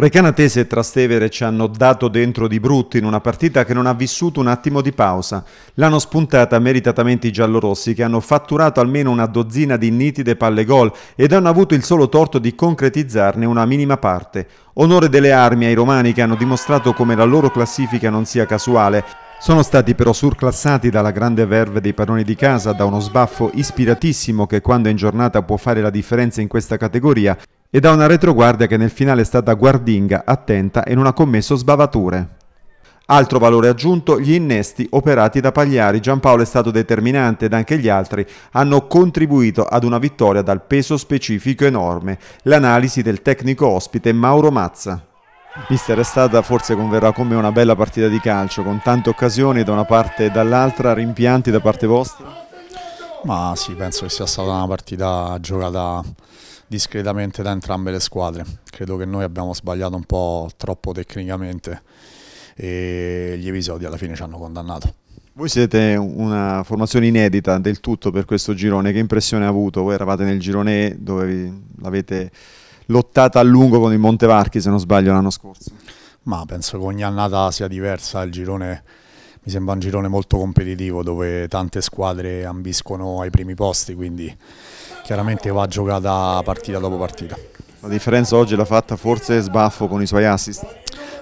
Recanatese e Trastevere ci hanno dato dentro di brutto in una partita che non ha vissuto un attimo di pausa. L'hanno spuntata meritatamente i giallorossi che hanno fatturato almeno una dozzina di nitide palle gol ed hanno avuto il solo torto di concretizzarne una minima parte. Onore delle armi ai romani che hanno dimostrato come la loro classifica non sia casuale, sono stati però surclassati dalla grande verve dei padroni di casa, da uno sbaffo ispiratissimo che quando è in giornata può fare la differenza in questa categoria e da una retroguardia che nel finale è stata guardinga, attenta e non ha commesso sbavature. Altro valore aggiunto, gli innesti operati da Pagliari. Giampaolo è stato determinante ed anche gli altri hanno contribuito ad una vittoria dal peso specifico enorme. L'analisi del tecnico ospite Mauro Mazza. Mister, è stata, forse converrà con me, una bella partita di calcio, con tante occasioni da una parte e dall'altra, rimpianti da parte vostra? Ma sì, penso che sia stata una partita giocata discretamente da entrambe le squadre. Credo che noi abbiamo sbagliato un po' troppo tecnicamente e gli episodi alla fine ci hanno condannato. Voi siete una formazione inedita del tutto per questo girone, che impressione ha avuto? Voi eravate nel girone dove l'avete lottata a lungo con il Montevarchi se non sbaglio l'anno scorso. Ma penso che ogni annata sia diversa, il girone mi sembra un girone molto competitivo dove tante squadre ambiscono ai primi posti, quindi chiaramente va giocata partita dopo partita. La differenza oggi l'ha fatta forse Sbaffo con i suoi assist?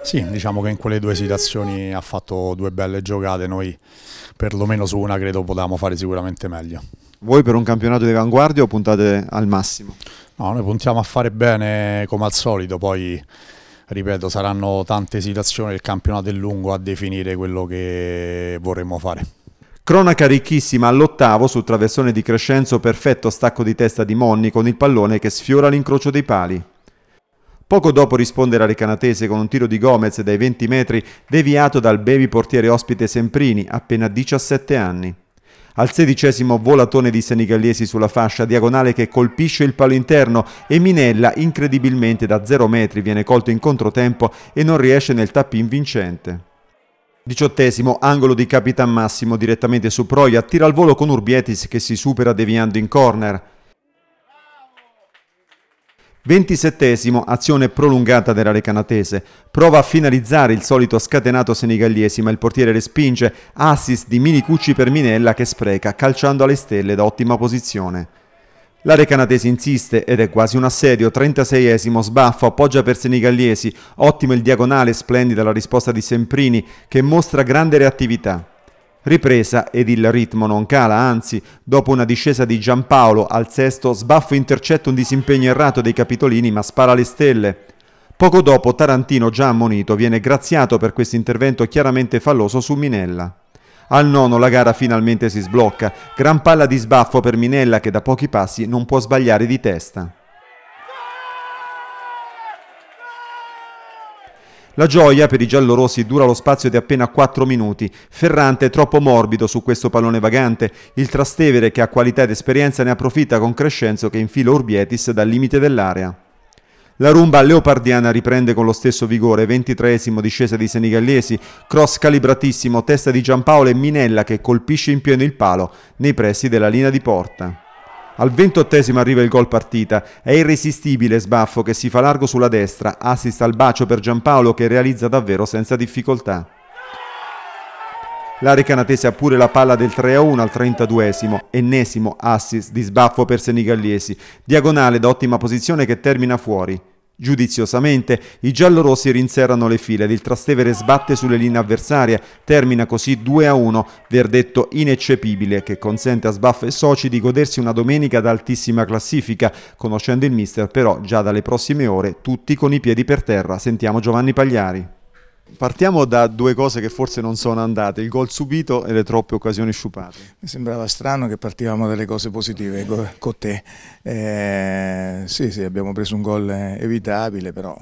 Sì, diciamo che in quelle due situazioni ha fatto due belle giocate, noi perlomeno su una credo potevamo fare sicuramente meglio. Voi per un campionato di avanguardia o puntate al massimo? No, noi puntiamo a fare bene come al solito, poi ripeto, saranno tante situazioni, il campionato è lungo a definire quello che vorremmo fare. Cronaca ricchissima all'ottavo sul traversone di Crescenzo, perfetto stacco di testa di Monni con il pallone che sfiora l'incrocio dei pali. Poco dopo risponde la Recanatese con un tiro di Gomez dai 20 metri deviato dal baby portiere ospite Semprini, appena 17 anni. Al sedicesimo volatone di Senigallesi sulla fascia diagonale che colpisce il palo interno e Minella incredibilmente da 0 metri viene colto in controtempo e non riesce nel tappin vincente. Diciottesimo, angolo di Capitan Massimo direttamente su Proia, tira al volo con Urbietis che si supera deviando in corner. 27 esimo azione prolungata della Recanatese. Prova a finalizzare il solito scatenato senigallesi, ma il portiere respinge. Assist di Minicucci per Minella che spreca, calciando alle stelle da ottima posizione. La Recanatese insiste ed è quasi un assedio, 36esimo, sbaffo, appoggia per Senigallesi, ottimo il diagonale, splendida la risposta di Semprini che mostra grande reattività ripresa ed il ritmo non cala, anzi dopo una discesa di Giampaolo al sesto sbaffo intercetta un disimpegno errato dei capitolini ma spara le stelle. Poco dopo Tarantino, già ammonito, viene graziato per questo intervento chiaramente falloso su Minella. Al nono la gara finalmente si sblocca, gran palla di sbaffo per Minella che da pochi passi non può sbagliare di testa. La gioia per i giallorossi dura lo spazio di appena 4 minuti. Ferrante è troppo morbido su questo pallone vagante. Il Trastevere, che ha qualità ed esperienza, ne approfitta con Crescenzo che infila Urbietis dal limite dell'area. La rumba leopardiana riprende con lo stesso vigore, 23esimo discesa di Senigallesi, cross calibratissimo, testa di Giampaolo e Minella che colpisce in pieno il palo nei pressi della linea di porta. Al ventottesimo arriva il gol partita, è irresistibile sbaffo che si fa largo sulla destra, assist al bacio per Giampaolo che realizza davvero senza difficoltà. La Recanatese ha pure la palla del 3-1 al 32esimo, ennesimo assist di sbaffo per Senigallesi, diagonale da ottima posizione che termina fuori. Giudiziosamente i giallorossi rinserrano le file ed il Trastevere sbatte sulle linee avversarie, termina così 2 a 1, verdetto ineccepibile che consente a Sbaff e Soci di godersi una domenica d'altissima classifica, conoscendo il mister però già dalle prossime ore tutti con i piedi per terra. Sentiamo Giovanni Pagliari. Partiamo da due cose che forse non sono andate, il gol subito e le troppe occasioni sciupate. Mi sembrava strano che partivamo dalle cose positive con te. Eh, sì, sì, abbiamo preso un gol evitabile, però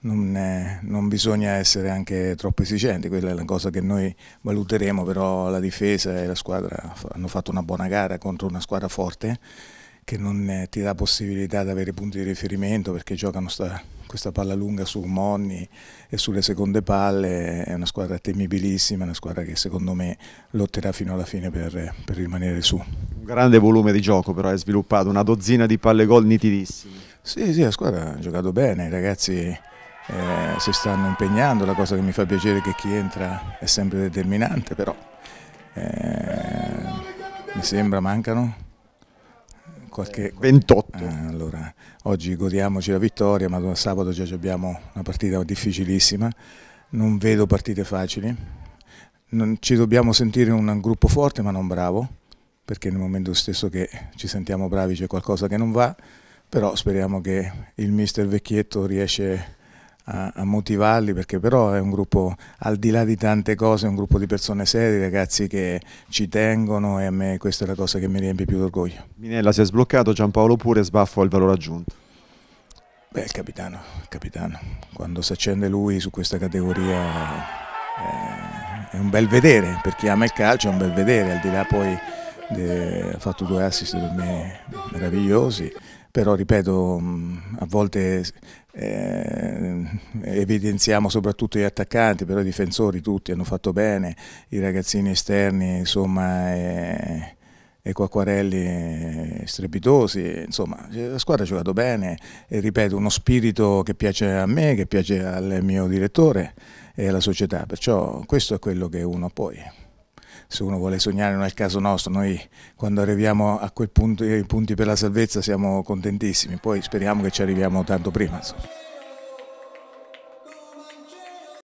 non, eh, non, bisogna essere anche troppo esigenti, quella è la cosa che noi valuteremo, però la difesa e la squadra hanno fatto una buona gara contro una squadra forte che non ti dà possibilità di avere punti di riferimento perché giocano sta questa palla lunga su Monni e sulle seconde palle, è una squadra temibilissima, una squadra che secondo me lotterà fino alla fine per, per rimanere su. Un grande volume di gioco però è sviluppato, una dozzina di palle gol nitidissime. Sì, sì, la squadra ha giocato bene, i ragazzi... Eh, si stanno impegnando, la cosa che mi fa piacere è che chi entra è sempre determinante, però eh, mi sembra mancano qualche... 28. Ah, eh, eh, allora, oggi godiamoci la vittoria, ma sabato già abbiamo una partita difficilissima, non vedo partite facili, non, ci dobbiamo sentire un, gruppo forte ma non bravo, perché nel momento stesso che ci sentiamo bravi c'è qualcosa che non va, però speriamo che il mister vecchietto riesce a, a, motivarli perché però è un gruppo, al di là di tante cose, è un gruppo di persone serie, ragazzi che ci tengono e a me questa è la cosa che mi riempie più d'orgoglio. Minella si è sbloccato, Giampaolo pure, sbaffo al valore aggiunto. Beh, il capitano, il capitano, quando si accende lui su questa categoria eh, è un bel vedere, per chi ama il calcio è un bel vedere, al di là poi ha fatto due assist per me meravigliosi, però ripeto, mm, a volte eh, evidenziamo soprattutto gli attaccanti, però i difensori tutti hanno fatto bene, i ragazzini esterni, insomma... Eh, e Quacquarelli eh, strepitosi, insomma la squadra ha giocato bene e ripeto uno spirito che piace a me, che piace al mio direttore e alla società, perciò questo è quello che uno poi se uno vuole sognare non è il caso nostro, noi quando arriviamo a quel punto, ai eh, punti per la salvezza siamo contentissimi, poi speriamo che ci arriviamo tanto prima. Insomma.